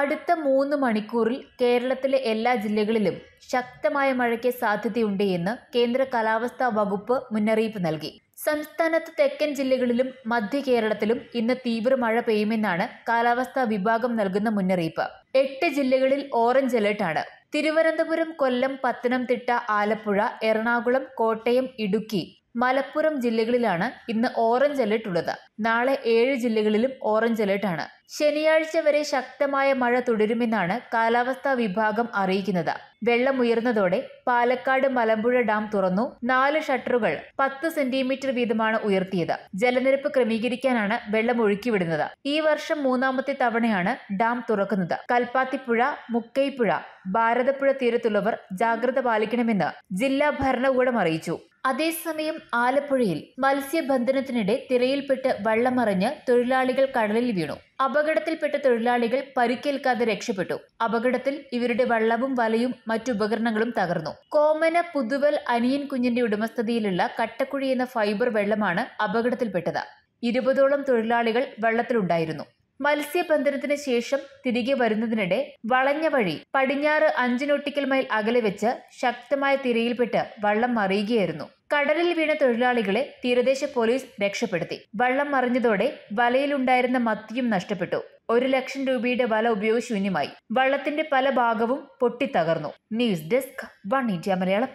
അടുത്ത മൂന്ന് മണിക്കൂറിൽ കേരളത്തിലെ എല്ലാ ജില്ലകളിലും ശക്തമായ മഴയ്ക്ക് സാധ്യതയുണ്ട് എന്ന് കേന്ദ്ര കാലാവസ്ഥാ വകുപ്പ് മുന്നറിയിപ്പ് നൽകി സംസ്ഥാനത്ത് തെക്കൻ ജില്ലകളിലും മധ്യ കേരളത്തിലും ഇന്ന് തീവ്ര മഴ പെയ്യുമെന്നാണ് കാലാവസ്ഥാ വിഭാഗം നൽകുന്ന മുന്നറിയിപ്പ് എട്ട് ജില്ലകളിൽ ഓറഞ്ച് അലേർട്ടാണ് തിരുവനന്തപുരം കൊല്ലം പത്തനംതിട്ട ആലപ്പുഴ എറണാകുളം കോട്ടയം ഇടുക്കി മലപ്പുറം ജില്ലകളിലാണ് ഇന്ന് ഓറഞ്ച് അലേർട്ട് ഉള്ളത് നാളെ ഏഴ് ജില്ലകളിലും ഓറഞ്ച് ആണ് ശനിയാഴ്ച വരെ ശക്തമായ മഴ തുടരുമെന്നാണ് കാലാവസ്ഥാ വിഭാഗം അറിയിക്കുന്നത് വെള്ളമുയർന്നതോടെ പാലക്കാട് മലമ്പുഴ ഡാം തുറന്നു നാല് ഷട്ടറുകൾ പത്ത് സെന്റിമീറ്റർ വീതമാണ് ഉയർത്തിയത് ജലനിരപ്പ് ക്രമീകരിക്കാനാണ് വെള്ളം ഒഴുക്കിവിടുന്നത് ഈ വർഷം മൂന്നാമത്തെ തവണയാണ് ഡാം തുറക്കുന്നത് കൽപ്പാത്തിപ്പുഴ മുക്കൈപ്പുഴ ഭാരതപ്പുഴ തീരത്തുള്ളവർ ജാഗ്രത പാലിക്കണമെന്ന് ജില്ലാ ഭരണകൂടം അറിയിച്ചു അതേസമയം ആലപ്പുഴയിൽ മത്സ്യബന്ധനത്തിനിടെ തിരയിൽപ്പെട്ട് വള്ളമറിഞ്ഞ് തൊഴിലാളികൾ കടലിൽ വീണു അപകടത്തിൽപ്പെട്ട തൊഴിലാളികൾ പരിക്കേൽക്കാതെ രക്ഷപ്പെട്ടു അപകടത്തിൽ ഇവരുടെ വള്ളവും വലയും മറ്റുപകരണങ്ങളും തകർന്നു കോമന പുതുവൽ അനിയൻ കുഞ്ഞിന്റെ ഉടമസ്ഥതയിലുള്ള കട്ടക്കുഴി എന്ന ഫൈബർ വെള്ളമാണ് അപകടത്തിൽപ്പെട്ടത് ഇരുപതോളം തൊഴിലാളികൾ വെള്ളത്തിലുണ്ടായിരുന്നു മത്സ്യബന്ധനത്തിന് ശേഷം തിരികെ വരുന്നതിനിടെ വളഞ്ഞ വഴി പടിഞ്ഞാറ് അഞ്ചിനൊട്ടിക്കൽ മൈൽ അകലെ വെച്ച് ശക്തമായ തിരയിൽപ്പെട്ട് വള്ളം മറിയുകയായിരുന്നു കടലിൽ വീണ തൊഴിലാളികളെ തീരദേശ പോലീസ് രക്ഷപ്പെടുത്തി വള്ളം മറിഞ്ഞതോടെ വലയിലുണ്ടായിരുന്ന മത്തിയും നഷ്ടപ്പെട്ടു ഒരു ലക്ഷം രൂപയുടെ വല ഉപയോഗശൂന്യമായി വള്ളത്തിന്റെ പല ഭാഗവും പൊട്ടിത്തകർന്നു news desk one India Malayalam